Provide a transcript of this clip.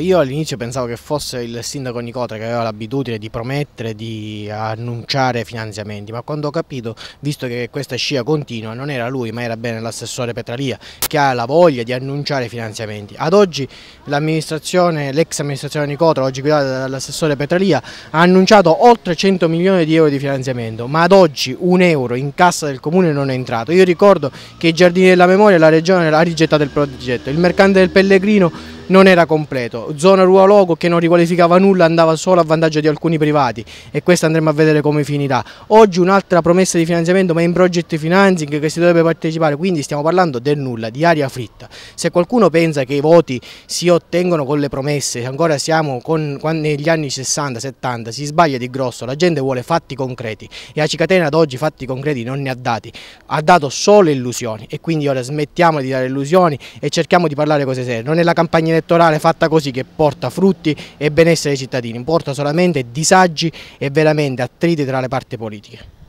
Io all'inizio pensavo che fosse il sindaco Nicotra che aveva l'abitudine di promettere, di annunciare finanziamenti, ma quando ho capito, visto che questa scia continua, non era lui ma era bene l'assessore Petralia che ha la voglia di annunciare finanziamenti. Ad oggi l'amministrazione, l'ex amministrazione Nicotra, oggi guidata dall'assessore Petralia, ha annunciato oltre 100 milioni di euro di finanziamento, ma ad oggi un euro in cassa del comune non è entrato. Io ricordo che i Giardini della Memoria la regione ha rigettato il progetto, il mercante del Pellegrino non era completo, zona Rua che non riqualificava nulla andava solo a vantaggio di alcuni privati e questo andremo a vedere come finirà. Oggi un'altra promessa di finanziamento ma in project financing che si dovrebbe partecipare, quindi stiamo parlando del nulla, di aria fritta. Se qualcuno pensa che i voti si ottengono con le promesse, ancora siamo con, negli anni 60-70, si sbaglia di grosso, la gente vuole fatti concreti e a Cicatena ad oggi fatti concreti non ne ha dati, ha dato solo illusioni e quindi ora smettiamo di dare illusioni e cerchiamo di parlare cose serie, non è la campagna elettorale elettorale fatta così che porta frutti e benessere ai cittadini, porta solamente disagi e veramente attriti tra le parti politiche.